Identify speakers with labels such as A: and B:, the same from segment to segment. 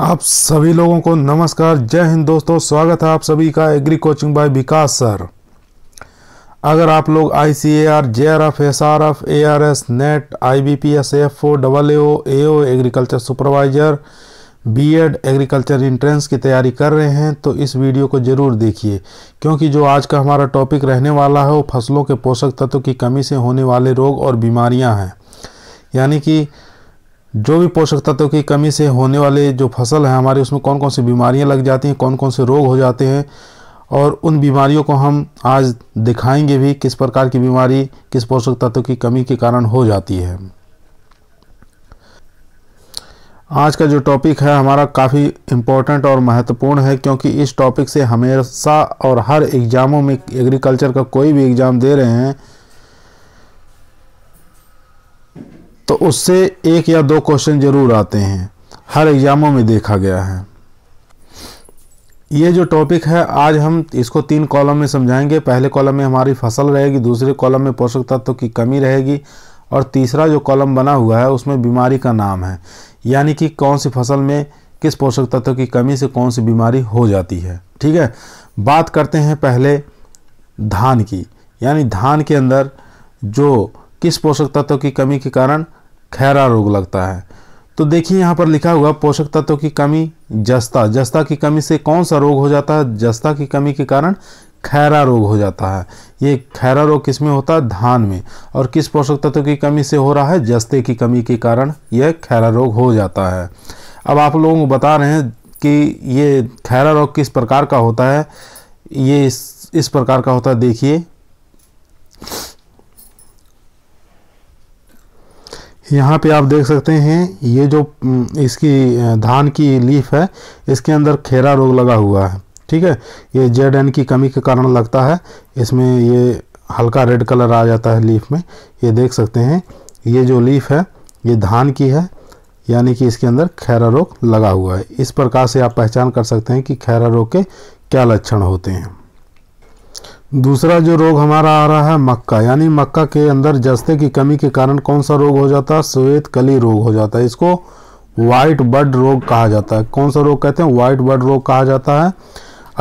A: आप सभी लोगों को नमस्कार जय हिंद दोस्तों स्वागत है आप सभी का agri coaching by Vikas sir अगर आप लोग I C A R J R F S R F A R S NET I B P S F O double A O A O agriculture supervisor B Ed agriculture entrance की तैयारी कर रहे हैं तो इस video को ज़रूर देखिए क्योंकि जो आज का हमारा टॉपिक रहने वाला है वो फसलों के पोषक तत्व की कमी से होने वाले रोग और बीमारियां हैं यानी कि जो भी पोषक तत्वों की कमी से होने वाले जो फसल हैं हमारे उसमें कौन कौन सी बीमारियां लग जाती हैं कौन कौन से रोग हो जाते हैं और उन बीमारियों को हम आज दिखाएंगे भी किस प्रकार की बीमारी किस पोषक तत्व की कमी के कारण हो जाती है आज का जो टॉपिक है हमारा काफ़ी इम्पोर्टेंट और महत्वपूर्ण है क्योंकि इस टॉपिक से हमेशा और हर एग्ज़ामों में एग्रीकल्चर का कोई भी एग्ज़ाम दे रहे हैं तो उससे एक या दो क्वेश्चन ज़रूर आते हैं हर एग्ज़ामों में देखा गया है ये जो टॉपिक है आज हम इसको तीन कॉलम में समझाएंगे पहले कॉलम में हमारी फसल रहेगी दूसरे कॉलम में पोषक तत्व की कमी रहेगी और तीसरा जो कॉलम बना हुआ है उसमें बीमारी का नाम है यानी कि कौन सी फसल में किस पोषक तत्व की कमी से कौन सी बीमारी हो जाती है ठीक है बात करते हैं पहले धान की यानी धान के अंदर जो किस पोषक तत्व की कमी के कारण खैरा रोग लगता है तो देखिए यहाँ पर लिखा हुआ पोषक तत्व की कमी जस्ता जस्ता की कमी से कौन सा रोग हो जाता है जस्ता की कमी के कारण खैरा रोग हो जाता है ये खैरा रोग किस में होता है धान में और किस पोषक तत्व की कमी से हो रहा है जस्ते की कमी के कारण यह खैरा रोग हो जाता है अब आप लोगों को बता रहे हैं कि ये खैरा रोग किस प्रकार का होता है ये इस, इस प्रकार का होता है देखिए यहाँ पे आप देख सकते हैं ये जो इसकी धान की लीफ है इसके अंदर खेरा रोग लगा हुआ है ठीक है ये जेड एन की कमी के कारण लगता है इसमें ये हल्का रेड कलर आ जाता है लीफ में ये देख सकते हैं ये जो लीफ है ये धान की है यानी कि इसके अंदर खैरा रोग लगा हुआ है इस प्रकार से आप पहचान कर सकते हैं कि खैरा रोग के क्या लक्षण होते हैं दूसरा जो रोग हमारा आ रहा है मक्का यानी मक्का के अंदर जस्ते की कमी के कारण कौन सा रोग हो जाता है श्वेत कली रोग हो जाता है इसको वाइट बर्ड रोग कहा जाता है कौन सा रोग कहते हैं वाइट बर्ड रोग कहा जाता है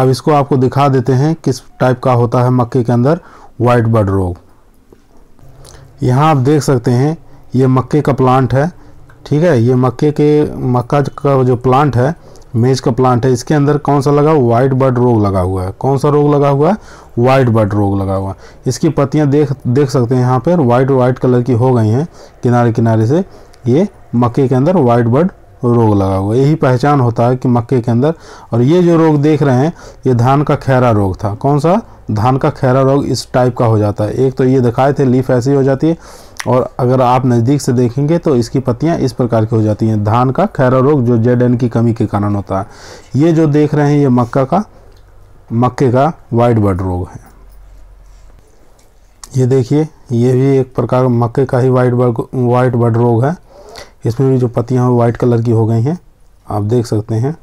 A: अब इसको आपको दिखा देते हैं किस टाइप का होता है मक्के के अंदर वाइट बर्ड रोग यहाँ आप देख सकते हैं ये मक्के का प्लांट है ठीक है ये मक्के के मक्का का जो प्लांट है मेज का प्लांट है इसके अंदर कौन सा लगा हुआ व्हाइट बर्ड रोग लगा हुआ है कौन सा रोग लगा हुआ है वाइट बर्ड रोग लगा हुआ इसकी पत्तियां देख देख सकते हैं यहाँ पर वाइट वाइट कलर की हो गई हैं किनारे किनारे से ये मक्के के अंदर वाइट बर्ड रोग लगा हुआ यही पहचान होता है कि मक्के के अंदर और ये जो रोग देख रहे हैं ये धान का खैरा रोग था कौन सा धान का खैरा रोग इस टाइप का हो जाता है एक तो ये दिखाए थे लीफ ऐसी हो जाती है और अगर आप नज़दीक से देखेंगे तो इसकी पत्तियां इस प्रकार की हो जाती हैं धान का खैरा रोग जो जेड एन की कमी के कारण होता है ये जो देख रहे हैं ये मक्का का मक्के का वाइट बर्ड रोग है ये देखिए ये भी एक प्रकार मक्के का ही वाइट बर्ड वाइट बर्ड रोग है इसमें भी जो पत्तियां हैं वाइट कलर की हो गई हैं आप देख सकते हैं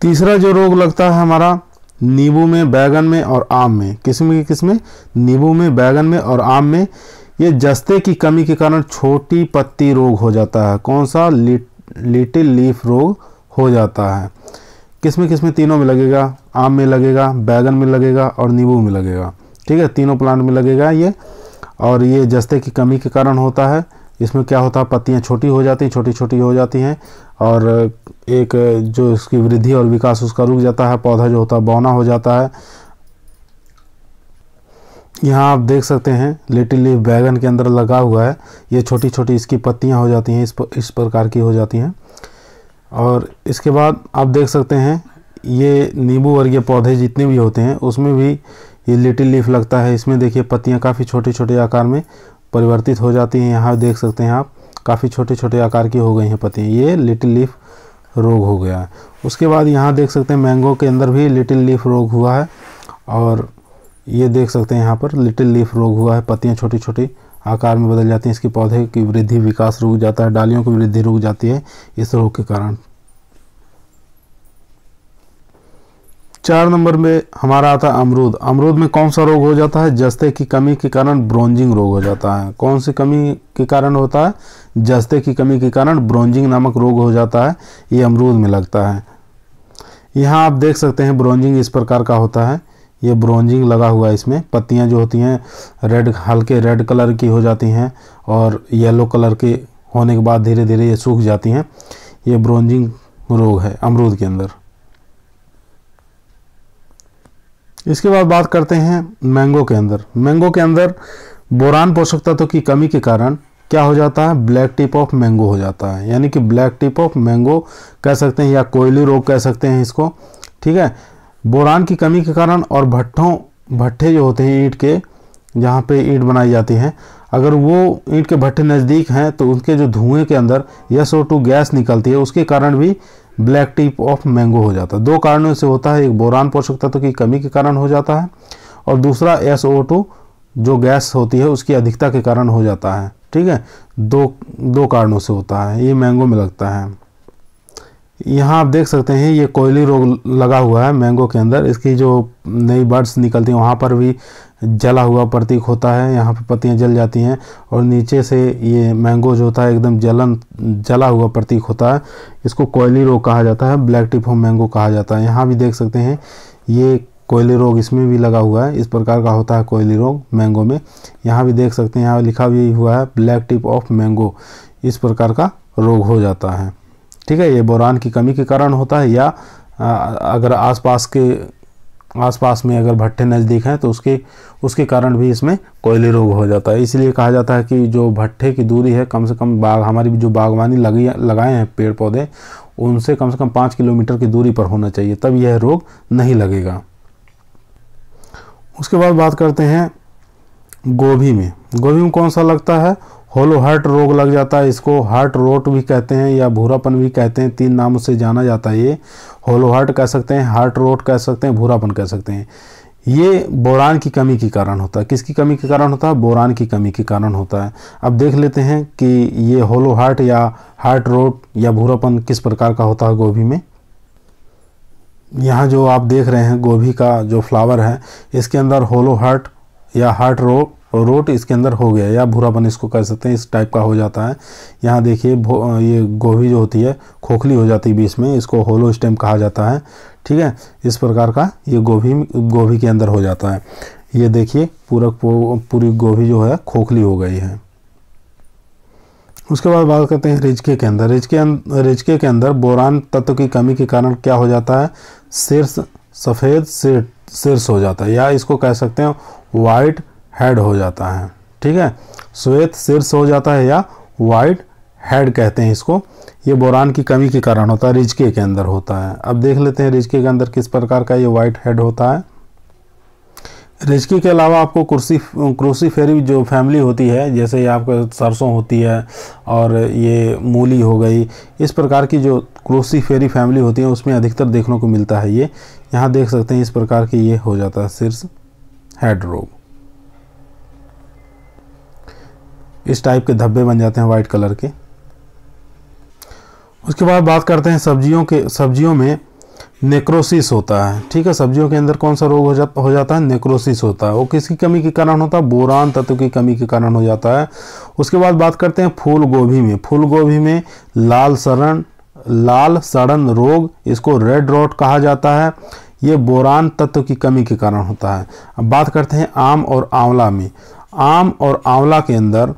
A: तीसरा जो रोग लगता है हमारा नींबू में बैगन में और आम में किस्म की किस्में नींबू में बैगन में और आम में ये जस्ते की कमी के कारण छोटी पत्ती रोग हो जाता है कौन सा लिटिल लीफ रोग हो जाता है किस में किस में तीनों में लगेगा आम में लगेगा बैगन में लगेगा और नींबू में लगेगा ठीक है तीनों प्लांट में लगेगा ये और ये जस्ते की कमी के कारण होता है इसमें क्या होता है पत्तियाँ छोटी हो जाती हैं छोटी छोटी हो जाती हैं और एक जो इसकी वृद्धि और विकास उसका रुक जाता है पौधा जो होता है बौना हो जाता है यहाँ आप देख सकते हैं लिटिल लीफ बैगन के अंदर लगा हुआ है ये छोटी छोटी इसकी पत्तियाँ हो जाती हैं इस इस प्रकार की हो जाती हैं और इसके बाद आप देख सकते हैं ये नींबू वर्गीय पौधे जितने भी होते हैं उसमें भी ये लिटिल लीफ लगता है इसमें देखिए पत्तियाँ काफ़ी छोटे छोटे आकार में परिवर्तित हो जाती हैं यहाँ देख सकते हैं आप काफ़ी छोटे छोटे आकार की हो गई हैं पत्तियाँ ये लिटिल लीफ रोग हो गया है उसके बाद यहाँ देख सकते हैं मैंगो के अंदर भी लिटिल लीफ रोग हुआ है और ये देख सकते हैं यहाँ पर लिटिल लीफ रोग हुआ है पत्तियाँ छोटी छोटी आकार में बदल जाती हैं इसके पौधे की वृद्धि विकास रुक जाता है डालियों की वृद्धि रुक जाती है इस रोग के कारण चार नंबर में हमारा आता है अमरूद अमरूद में कौन सा रोग हो जाता है जस्ते की कमी के कारण ब्रोंजिंग रोग हो जाता है कौन सी कमी के कारण होता है जस्ते की कमी के कारण ब्रोंजिंग नामक रोग हो जाता है ये अमरूद में लगता है यहाँ आप देख सकते हैं ब्रोंजिंग इस प्रकार का होता है ये ब्रॉन्जिंग लगा हुआ है इसमें पत्तियां जो होती हैं रेड हल्के रेड कलर की हो जाती हैं और येलो कलर के होने के बाद धीरे धीरे ये सूख जाती हैं ये ब्रोंजिंग रोग है अमरूद के अंदर इसके बाद बात करते हैं मैंगो के अंदर मैंगो के अंदर बोरान पोषक तत्व की कमी के कारण क्या हो जाता है ब्लैक टिप ऑफ मैंगो हो जाता है यानी कि ब्लैक टिप ऑफ मैंगो कह सकते हैं या कोयली रोग कह सकते हैं इसको ठीक है बोरान की कमी के कारण और भट्ठों भट्ठे जो होते हैं ईंट के जहाँ पे ईंट बनाई जाती है अगर वो ईंट के भट्ठे नज़दीक हैं तो उनके जो धुएं के अंदर यस ओ टू गैस निकलती है उसके कारण भी ब्लैक टिप ऑफ मैंगो हो जाता है दो कारणों से होता है एक बोरान पोषक तत्व की कमी के कारण हो जाता है और दूसरा एस ओ टू जो गैस होती है उसकी अधिकता के कारण हो जाता है ठीक है दो दो कारणों से होता है ये मैंगो में लगता है यहाँ आप देख सकते हैं ये कोयली रोग लगा हुआ है मैंगो के अंदर इसकी जो नई बर्ड्स निकलती हैं वहाँ पर भी जला हुआ प्रतीक होता है यहाँ पर पत्तियाँ जल जाती हैं और नीचे से ये मैंगो जो होता है एकदम जलन जला हुआ प्रतीक होता है इसको कोयली रोग कहा जाता है ब्लैक टिप हो मैंगो कहा जाता है यहाँ भी देख सकते हैं ये कोयली रोग इसमें भी लगा हुआ है इस प्रकार का होता है कोयली रोग मैंगो में यहाँ भी देख सकते हैं यहाँ लिखा भी हुआ है ब्लैक टिप ऑफ मैंगो इस प्रकार का रोग हो जाता है ठीक है ये बोरान की कमी के कारण होता है या अगर आसपास के आसपास में अगर भट्टे नज़दीक हैं तो उसके उसके कारण भी इसमें कोयले रोग हो जाता है इसलिए कहा जाता है कि जो भट्टे की दूरी है कम से कम बाग हमारी जो बागवानी लगी लगाए हैं पेड़ पौधे उनसे कम से कम पाँच किलोमीटर की दूरी पर होना चाहिए तब यह रोग नहीं लगेगा उसके बाद बात करते हैं गोभी में गोभी में कौन सा लगता है होलो हार्ट रोग लग जाता है इसको हार्ट रोट भी कहते हैं या भूरापन भी कहते हैं तीन नामों से जाना जाता है ये होलो हार्ट कह सकते हैं हार्ट रोट कह सकते हैं भूरापन कह सकते हैं ये बोरान की कमी के कारण होता है किसकी कमी के कारण होता है बोरान की कमी के कारण होता है अब देख लेते हैं कि ये होलो हार्ट या हार्ट रोट या भूरापन किस प्रकार का होता है गोभी में यहाँ जो आप देख रहे हैं गोभी का जो फ्लावर है इसके अंदर होलो हार्ट या हार्ट रोट और रोट इसके अंदर हो गया या भूरापन इसको कह सकते हैं इस टाइप का हो जाता है यहाँ देखिए ये गोभी जो होती है खोखली हो जाती है बीच में इसको होलो स्टेम कहा जाता है ठीक है इस प्रकार का ये गोभी गोभी के अंदर हो जाता है ये देखिए पूरा पूरी गोभी जो है खोखली हो गई है उसके बाद बात करते हैं रिजके के अंदर रिजके अं, रिजके के अंदर बोरान तत्व की कमी के कारण क्या हो जाता है शीर्ष सफ़ेद शीर्ष हो जाता है या इसको कह सकते हैं वाइट हेड हो जाता है ठीक है श्वेत शीर्ष हो जाता है या वाइट हेड कहते हैं इसको ये बोरान की कमी के कारण होता है रिजके के अंदर होता है अब देख लेते हैं रिजके के अंदर किस प्रकार का ये वाइट हेड होता है रिजके के अलावा आपको कुर्सी क्रूसी फेरी जो फैमिली होती है जैसे ये आपका सरसों होती है और ये मूली हो गई इस प्रकार की जो क्रूसी फेरी फैमिली होती है उसमें अधिकतर देखने को मिलता है ये यहाँ देख सकते हैं इस प्रकार की ये हो जाता है शीर्ष हेड रोग इस टाइप के धब्बे बन जाते हैं वाइट कलर के उसके बाद बात करते हैं सब्जियों के सब्जियों में नेक्रोसिस होता है ठीक है सब्जियों के अंदर कौन सा रोग हो, जा, हो जाता है नेक्रोसिस होता है वो किसकी कमी के कारण होता है बोरान तत्व की कमी के कारण हो जाता है उसके बाद बात करते हैं फूल गोभी में फूल गोभी में लाल सरण लाल सड़न रोग इसको रेड रोट कहा जाता है ये बोरान तत्व की कमी के कारण होता है अब बात करते हैं आम और आंवला में आम और आंवला के अंदर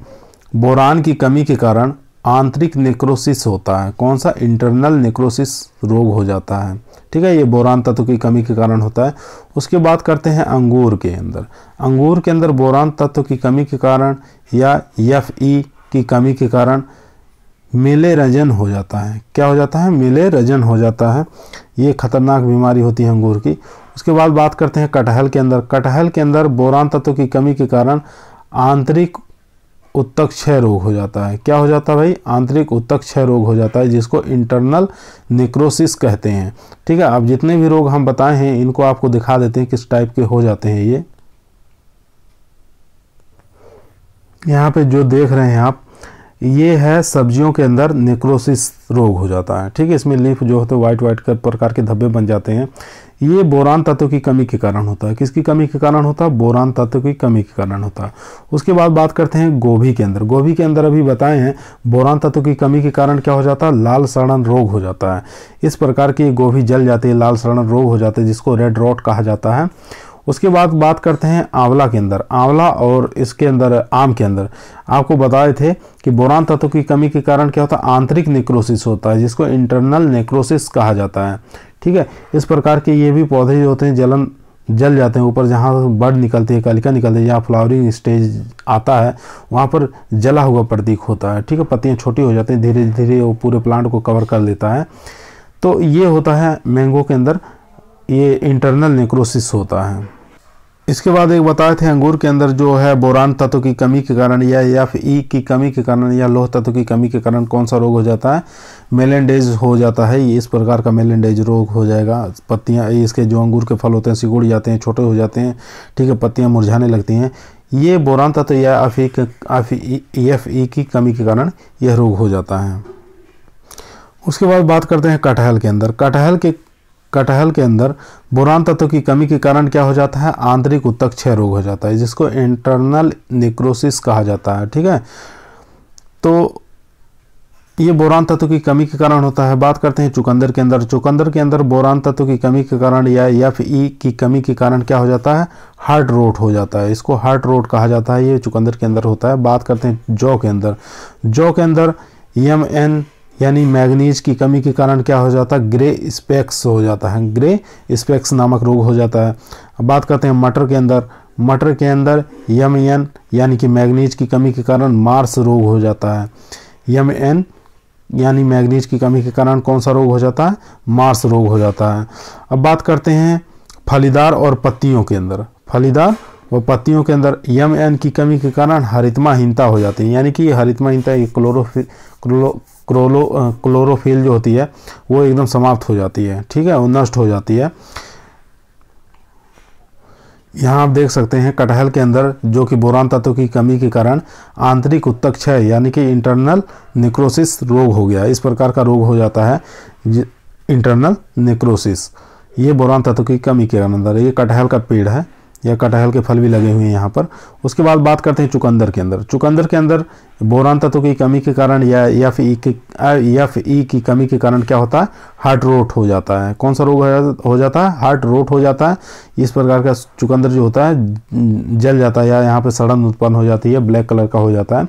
A: बोरान की कमी के कारण आंतरिक नेक्रोसिस होता है कौन सा इंटरनल नेक्रोसिस रोग हो जाता है ठीक है ये बोरान तत्व की कमी के कारण होता है उसके बाद करते हैं अंगूर के अंदर अंगूर के अंदर बोरान तत्व की कमी के कारण या एफ ई की कमी के कारण मेले रजन हो जाता है क्या हो जाता है मेले रजन हो जाता है ये खतरनाक बीमारी होती है अंगूर की उसके बाद बात करते हैं कटहल के अंदर कटहल के अंदर बोरान तत्व की कमी के कारण आंतरिक उत्तक क्षय रोग हो जाता है क्या हो जाता है भाई आंतरिक उत्तक क्षय रोग हो जाता है जिसको इंटरनल निक्रोसिस कहते हैं ठीक है अब जितने भी रोग हम बताए हैं इनको आपको दिखा देते हैं किस टाइप के हो जाते हैं ये यहाँ पे जो देख रहे हैं आप ये है सब्जियों के अंदर निक्रोसिस रोग हो जाता है ठीक है इसमें लीफ जो होते हैं व्हाइट व्हाइट कर प्रकार के धब्बे बन जाते हैं ये बोरान तत्व की कमी के कारण होता है किसकी कमी के कारण होता है बोरान तत्व की कमी के कारण होता है उसके बाद बात करते हैं गोभी के अंदर गोभी के अंदर अभी बताए हैं बोरान तत्व की कमी के कारण क्या हो जाता है लाल सड़न रोग हो जाता है इस प्रकार की गोभी जल जाती है लाल सड़न रोग हो जाता है जिसको रेड रॉट कहा जाता है उसके बाद बात करते हैं आंवला के अंदर आंवला और इसके अंदर आम के अंदर आपको बताए थे कि बोरान तत्व की कमी के कारण क्या होता है आंतरिक नेक्रोसिस होता है जिसको इंटरनल नेक्रोसिस कहा जाता है ठीक है इस प्रकार के ये भी पौधे जो होते हैं जलन जल जाते हैं ऊपर जहाँ बर्ड निकलती है कलिका निकलती है जहाँ फ्लावरिंग स्टेज आता है वहाँ पर जला हुआ प्रतीक होता है ठीक है पत्तियाँ छोटी हो जाती हैं धीरे धीरे वो पूरे प्लांट को कवर कर लेता है तो ये होता है मैंगो के अंदर ये इंटरनल नेक्रोसिस होता है इसके बाद एक बताए थे अंगूर के अंदर जो है बोरान तत्व की कमी के कारण या या फिर ई की कमी के कारण या लोह तत्व की कमी के कारण कौन सा रोग हो जाता है मेलेंडेज हो जाता है ये इस प्रकार का मेलेंडेज रोग हो जाएगा पत्तियाँ इसके जो अंगूर के फल होते हैं सिकुड़ जाते हैं छोटे हो जाते हैं ठीक है पत्तियाँ मुरझाने लगती हैं ये बोरान तत्व या अफीक एफ ई की कमी के कारण यह रोग हो जाता है उसके बाद बात करते हैं कटहल के अंदर कटहल के कटहल के अंदर बुरान तत्व की कमी के कारण क्या हो जाता है आंतरिक उत्तक क्षय रोग हो जाता है जिसको इंटरनल निक्रोसिस कहा जाता है ठीक है तो ये बोरान तत्व की कमी के कारण होता है बात करते हैं चुकंदर के अंदर चुकंदर के अंदर बोरान तत्व की कमी के कारण या एफ e ई e की कमी के कारण क्या हो जाता है हार्ट रोट हो जाता है इसको हार्ट रोट कहा जाता है ये चुकंदर के अंदर होता है बात करते हैं जौ के अंदर जौ के अंदर एम एन यानी मैग्नीज की कमी के कारण क्या हो जाता है ग्रे स्पेक्स हो जाता है ग्रे स्पेक्स नामक रोग हो जाता है अब बात करते हैं मटर के अंदर मटर के अंदर यम एन यानी कि मैग्नीज की कमी के कारण मार्स रोग हो जाता है यम एन यानी मैग्नीज की कमी के कारण कौन सा रोग हो जाता है मार्स रोग हो जाता है अब बात करते हैं फलीदार और पत्तियों के अंदर फलीदार और पत्तियों के अंदर यम एन की कमी के कारण हरितमाहीनता हो जाती है यानी कि हरितमाहीनता ये क्लोरोफिल क्लोरो क्रोलो क्लोरोफिल जो होती है वो एकदम समाप्त हो जाती है ठीक है वो नष्ट हो जाती है यहाँ आप देख सकते हैं कटहल के अंदर जो कि बोरान तत्व की कमी के कारण आंतरिक उत्तक क्षय यानी कि इंटरनल निक्रोसिस रोग हो गया इस प्रकार का रोग हो जाता है इंटरनल निक्रोसिस ये बोरान तत्व की कमी के अंदर ये कटहल का पेड़ है या कटहल के फल भी लगे हुए हैं यहाँ पर उसके बाद बात करते हैं चुकंदर के अंदर चुकंदर के अंदर बोरान तत्व की कमी के कारण या एफ ई के एफ ई की कमी के कारण क्या होता है हार्ट रोट हो जाता है कौन सा रोग हो जाता है हार्ट रोट हो जाता है इस प्रकार का चुकंदर जो होता है जल जाता है या यहाँ पर सड़न उत्पन्न हो जाती है ब्लैक कलर का हो जाता है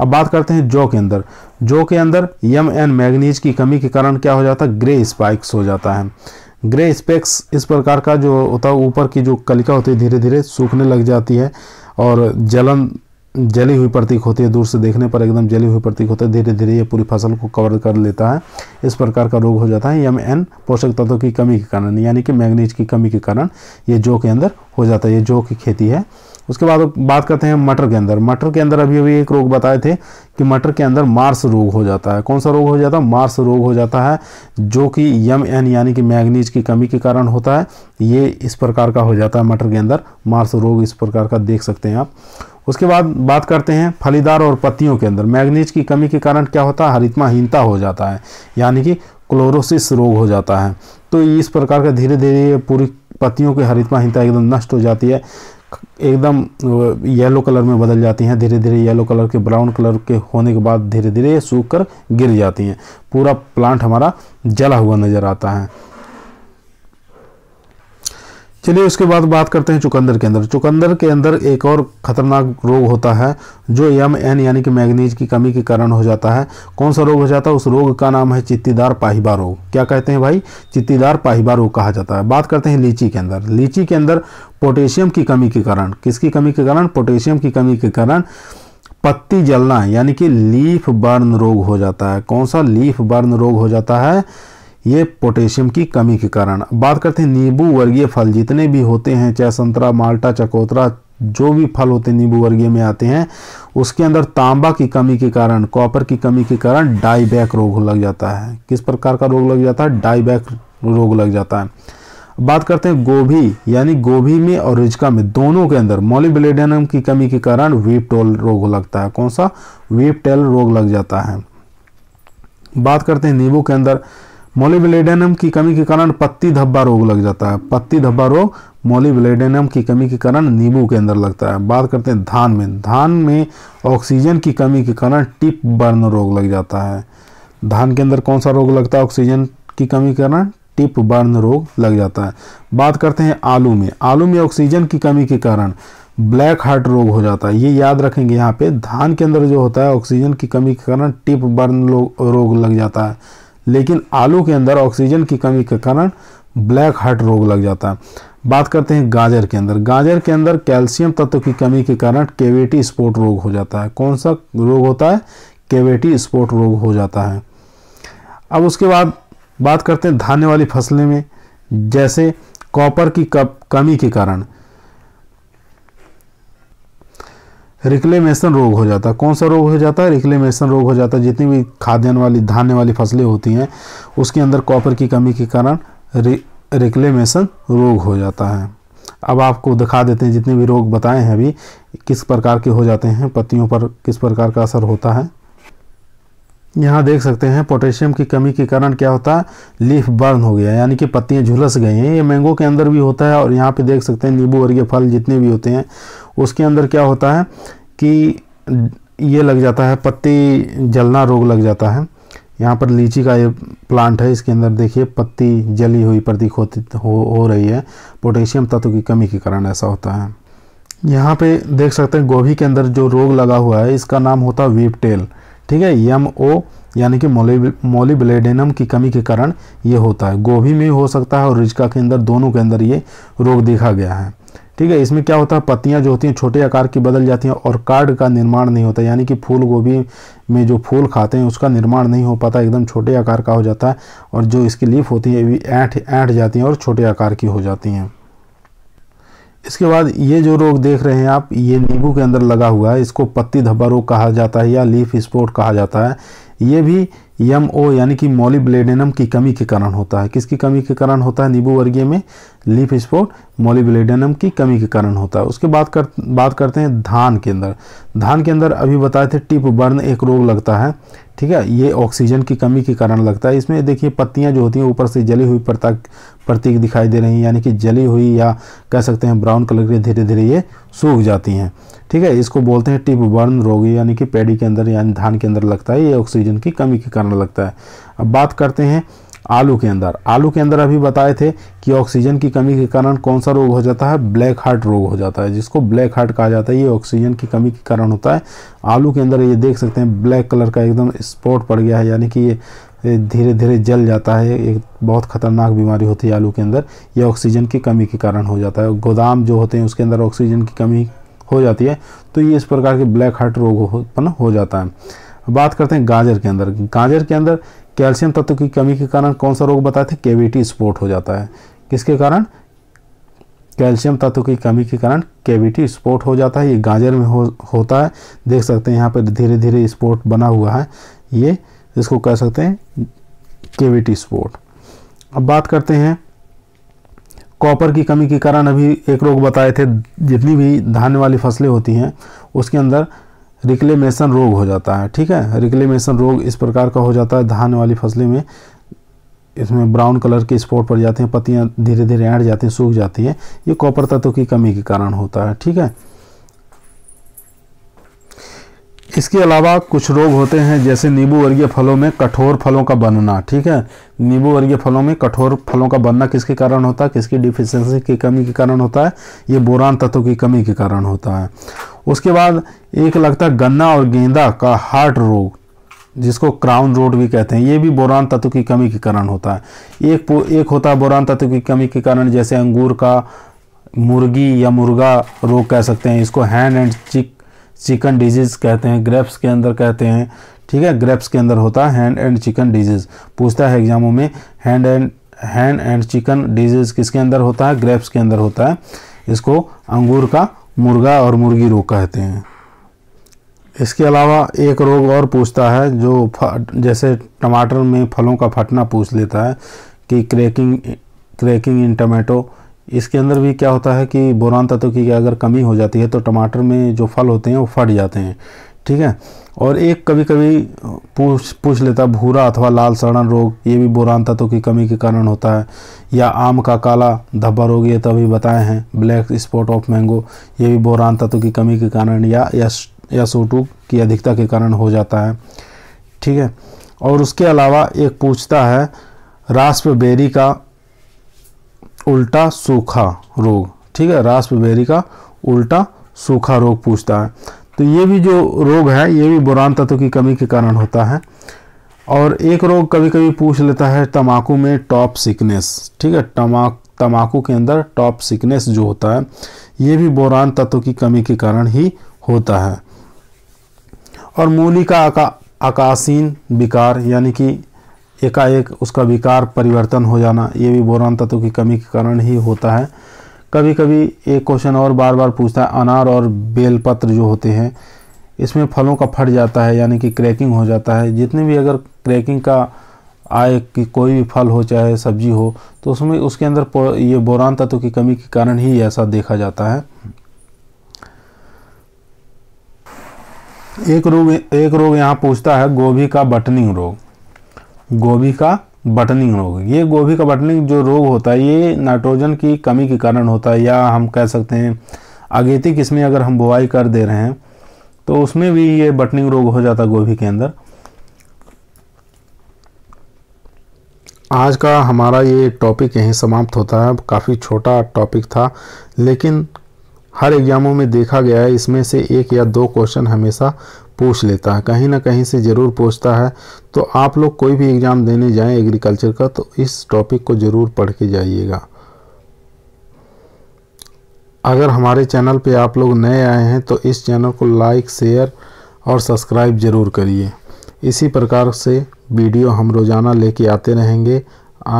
A: अब बात करते हैं जौ के अंदर जौ के अंदर यम एंड मैग्नीज की कमी के कारण क्या हो जाता है ग्रे स्पाइक्स हो जाता है ग्रे स्पेक्स इस प्रकार का जो होता है ऊपर की जो कलिका होती है धीरे धीरे सूखने लग जाती है और जलन जली हुई प्रतीक होती है दूर से देखने पर एकदम जली हुई प्रतीक होता है धीरे धीरे ये पूरी फसल को कवर कर लेता है इस प्रकार का रोग हो जाता है यम एन पोषक तत्वों की कमी के कारण यानी कि मैग्नीज की कमी के कारण ये जौ के अंदर हो जाता है ये जौ की खेती है उसके बाद बात करते हैं मटर के अंदर मटर के अंदर अभी अभी एक रोग बताए थे कि मटर के अंदर मार्स रोग हो जाता है कौन सा रोग हो जाता है मार्स रोग हो जाता है जो कि यम एन यानी कि मैग्नीज की कमी के कारण होता है ये इस प्रकार का हो जाता है मटर के अंदर मार्स रोग इस प्रकार का देख सकते हैं आप उसके बाद बात करते हैं फलीदार और पत्तियों के अंदर मैग्नीज की कमी के कारण क्या होता है हरितमाहीनता हो जाता है यानी कि क्लोरोसिस रोग हो जाता है तो इस प्रकार का धीरे धीरे पूरी पत्तियों की हरितमाहीनता एकदम नष्ट हो जाती है एकदम येलो कलर में बदल जाती हैं धीरे धीरे येलो कलर के ब्राउन कलर के होने के बाद धीरे धीरे सूख कर गिर जाती हैं पूरा प्लांट हमारा जला हुआ नज़र आता है चलिए उसके बाद बात करते हैं चुकंदर के अंदर चुकंदर के अंदर एक और खतरनाक रोग होता है जो एम एन यानी कि मैग्नीज की कमी के कारण हो जाता है कौन सा रोग हो जाता है उस रोग का नाम है चित्तीदार पाहिबा रोग क्या कहते हैं भाई चित्तीदार पाहिबा रोग कहा जाता है बात करते हैं लीची के अंदर लीची के अंदर पोटेशियम की कमी के कारण किसकी कमी के कारण पोटेशियम की कमी के कारण पत्ती जलना यानी कि लीफ बर्न रोग हो जाता है कौन सा लीफ बर्न रोग हो जाता है ये पोटेशियम की कमी के कारण बात करते हैं नींबू वर्गीय फल जितने भी होते हैं चाहे संतरा माल्टा चकोतरा जो भी फल होते नींबू वर्गीय में आते हैं उसके अंदर तांबा की कमी के कारण कॉपर की कमी के कारण डाईबैक रोग लग जाता है किस प्रकार का रोग लग जाता है डाईबैक रोग लग जाता है बात करते हैं गोभी यानी गोभी में और रिजका में दोनों के अंदर मोलिब्लेडियम की कमी के कारण वेपटोल रोग लगता है कौन सा वेपटेल रोग लग जाता है बात करते हैं नींबू के अंदर मोलिब्लेडेनम की कमी के कारण पत्ती धब्बा रोग लग जाता है पत्ती धब्बा रोग मोलिब्लेडेनम की कमी के कारण नींबू के अंदर लगता है बात करते हैं धान में धान में ऑक्सीजन की कमी के कारण टिप बर्न रोग लग जाता है धान के अंदर कौन सा रोग लगता है ऑक्सीजन की कमी के कारण टिप बर्न रोग लग जाता है बात करते हैं आलू में आलू में ऑक्सीजन की कमी के कारण ब्लैक हार्ट रोग हो जाता है ये याद रखेंगे यहाँ पे धान के अंदर जो होता है ऑक्सीजन की कमी के कारण टिप बर्न रोग लग जाता है लेकिन आलू के अंदर ऑक्सीजन की कमी के कारण ब्लैक हार्ट रोग लग जाता है बात करते हैं गाजर के अंदर गाजर के अंदर कैल्शियम तत्व की कमी के कारण केवेटी स्पोर्ट रोग हो जाता है कौन सा रोग होता है केवेटी स्पोर्ट रोग हो जाता है अब उसके बाद बात करते हैं धान्य वाली फसलें में जैसे कॉपर की कप कमी के कारण रिक्लेमेशन रोग हो जाता है कौन सा रोग हो जाता है रिक्लेमेशन रोग हो जाता है जितनी भी खाद्यान्न वाली धान्य वाली फसलें होती हैं उसके अंदर कॉपर की कमी के कारण रि, रिक्लेमेशन रोग हो जाता है अब आपको दिखा देते हैं जितने भी रोग बताए हैं अभी किस प्रकार के हो जाते हैं पत्तियों पर किस प्रकार का असर होता है यहाँ देख सकते हैं पोटेशियम की कमी के कारण क्या होता है लीफ बर्न हो गया यानी कि पत्तियाँ झुलस गई हैं ये मैंगो के अंदर भी होता है और यहाँ पे देख सकते हैं नींबू वर्गीय फल जितने भी होते हैं उसके अंदर क्या होता है कि ये लग जाता है पत्ती जलना रोग लग जाता है यहाँ पर लीची का ये प्लांट है इसके अंदर देखिए पत्ती जली हुई प्रतीक हो, हो रही है पोटेशियम तत्व की कमी के कारण ऐसा होता है यहाँ पे देख सकते हैं गोभी के अंदर जो रोग लगा हुआ है इसका नाम होता है वीपटेल टेल ठीक है यम ओ यानी कि मोलिब्लेडेनम की कमी के कारण ये होता है गोभी में हो सकता है और रिजका के अंदर दोनों के अंदर ये रोग देखा गया है ठीक है इसमें क्या होता है पत्तियां जो होती हैं छोटे आकार की बदल जाती हैं और कार्ड का निर्माण नहीं होता यानी कि फूल गोभी में जो फूल खाते हैं उसका निर्माण नहीं हो पाता एकदम छोटे आकार का हो जाता है और जो इसकी लीफ होती है ये भी ऐठ ऐठ जाती हैं और छोटे आकार की हो जाती हैं इसके बाद ये जो रोग देख रहे हैं आप ये नींबू के अंदर लगा हुआ है इसको पत्ती धब्बा रोग कहा जाता है या लीफ स्पोर्ट कहा जाता है ये भी यम ओ यानी कि मोलिब्लेडेनम की कमी के कारण होता है किसकी कमी के कारण होता है नींबू वर्गीय में लीफ स्पोर्ट मोलिब्लेडेनम की कमी के कारण होता है उसके बाद कर बात करते हैं धान के अंदर धान के अंदर अभी बताए थे टिप बर्न एक रोग लगता है ठीक है ये ऑक्सीजन की कमी के कारण लगता है इसमें देखिए पत्तियाँ जो होती हैं ऊपर से जली हुई प्रताक प्रतीक दिखाई दे रही हैं यानी कि जली हुई या कह सकते हैं ब्राउन कलर के धीरे धीरे ये सूख जाती हैं ठीक है इसको बोलते हैं टिप वर्न रोग यानी कि पेड़ी के अंदर यानी धान के अंदर लगता है ये ऑक्सीजन की कमी के कारण लगता है अब बात करते हैं आलू के अंदर आलू के अंदर अभी बताए थे कि ऑक्सीजन की कमी के कारण कौन सा रोग हो जाता है ब्लैक हार्ट रोग हो जाता है जिसको ब्लैक हार्ट कहा जाता है ये ऑक्सीजन की कमी के कारण होता है आलू के अंदर ये देख सकते हैं ब्लैक कलर का एकदम स्पॉट पड़ गया है यानी कि ये धीरे धीरे जल जाता है एक बहुत खतरनाक बीमारी होती है आलू के अंदर ये ऑक्सीजन की कमी के कारण हो जाता है गोदाम जो होते हैं उसके अंदर ऑक्सीजन की कमी हो जाती है तो ये इस प्रकार के ब्लैक हार्ट रोग उत्पन्न हो जाता है बात करते हैं गाजर के अंदर गाजर के अंदर कैल्शियम तत्व की कमी के कारण कौन सा रोग बताए थे केविटी स्पोर्ट हो जाता है किसके कारण कैल्शियम तत्व की कमी के कारण कैविटी स्पोर्ट हो जाता है ये गाजर में हो होता है देख सकते हैं यहाँ पर धीरे धीरे स्पोर्ट बना हुआ है ये इसको कह सकते हैं केविटी स्पोर्ट अब बात करते हैं कॉपर की कमी के कारण अभी एक रोग बताए थे जितनी भी धान वाली फसलें होती हैं उसके अंदर रिक्लेमेशन रोग हो जाता है ठीक है रिक्लेमेशन रोग इस प्रकार का हो जाता है धान वाली फसलें में इसमें ब्राउन कलर के स्पॉट पड़ जाते हैं पत्तियाँ धीरे धीरे ऐंठ जाती हैं सूख जाती हैं ये कॉपर तत्व की कमी के कारण होता है ठीक है इसके अलावा कुछ रोग होते हैं जैसे नींबू वर्गीय फलों में कठोर फलों का बनना ठीक है नींबू वर्गीय फलों में कठोर फलों का बनना किसके कारण होता है किसकी डिफिशेंसी की कमी के कारण होता है ये बोरान तत्व की कमी के कारण होता है उसके बाद एक लगता है गन्ना और गेंदा का हार्ट रोग जिसको क्राउन रोड भी कहते हैं ये भी बोरान तत्व की कमी के कारण होता है एक एक होता है बोरान तत्व की कमी के कारण जैसे अंगूर का मुर्गी या मुर्गा रोग कह सकते हैं इसको hand and chick chicken disease कहते हैं ग्रेप्स के अंदर कहते हैं ठीक है ग्रेप्स के अंदर होता है हैंड एंड चिकन डिजीज़ पूछता है एग्जामों में hand and hand and chicken disease किसके अंदर होता है ग्रेप्स के अंदर होता है इसको अंगूर का मुर्गा और मुर्गी रोग कहते हैं इसके अलावा एक रोग और पूछता है जो जैसे टमाटर में फलों का फटना पूछ लेता है कि क्रैकिंग क्रैकिंग इन टमाटो इसके अंदर भी क्या होता है कि बोरान तत्व की अगर कमी हो जाती है तो टमाटर में जो फल होते हैं वो फट जाते हैं ठीक है और एक कभी कभी पूछ पूछ लेता भूरा अथवा लाल सड़न रोग ये भी बोरान तत्व की कमी के कारण होता है या आम का काला धब्बा रोग ये तो अभी बताए हैं ब्लैक स्पॉट ऑफ मैंगो ये भी बोरान तत्व की कमी के कारण या या, या सोटू की अधिकता के कारण हो जाता है ठीक है और उसके अलावा एक पूछता है रास्पबेरी का उल्टा सूखा रोग ठीक है रासबेरी का उल्टा सूखा रोग पूछता है तो ये भी जो रोग है ये भी बुरान तत्व की कमी के कारण होता है और एक रोग कभी कभी पूछ लेता है तम्बाकू में टॉप सिकनेस ठीक है तमाक तम्बाकू के अंदर टॉप सिकनेस जो होता है ये भी बोरान तत्व की कमी के कारण ही होता है और मूली का आका आकाशीन विकार यानी कि एकाएक उसका विकार परिवर्तन हो जाना ये भी बोरान तत्व की कमी के कारण ही होता है कभी कभी एक क्वेश्चन और बार बार पूछता है अनार और बेलपत्र जो होते हैं इसमें फलों का फट जाता है यानी कि क्रैकिंग हो जाता है जितने भी अगर क्रैकिंग का आए कि कोई भी फल हो चाहे सब्जी हो तो उसमें उसके अंदर ये बोरान तत्व की कमी के कारण ही ऐसा देखा जाता है एक रोग एक रोग यहाँ पूछता है गोभी का बटनिंग रोग गोभी का बटनिंग रोग ये गोभी का बटनिंग जो रोग होता है ये नाइट्रोजन की कमी के कारण होता है या हम कह सकते हैं अगेती किस्में अगर हम बुआई कर दे रहे हैं तो उसमें भी ये बटनिंग रोग हो जाता है गोभी के अंदर आज का हमारा ये टॉपिक यहीं समाप्त होता है काफ़ी छोटा टॉपिक था लेकिन हर एग्ज़ामों में देखा गया है इसमें से एक या दो क्वेश्चन हमेशा पूछ लेता है कहीं ना कहीं से ज़रूर पूछता है तो आप लोग कोई भी एग्ज़ाम देने जाएं एग्रीकल्चर का तो इस टॉपिक को ज़रूर पढ़ के जाइएगा अगर हमारे चैनल पे आप लोग नए आए हैं तो इस चैनल को लाइक शेयर और सब्सक्राइब ज़रूर करिए इसी प्रकार से वीडियो हम रोज़ाना लेके आते रहेंगे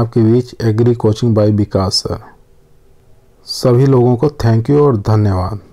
A: आपके बीच agri coaching by Vikas sir सभी लोगों को थैंक यू और धन्यवाद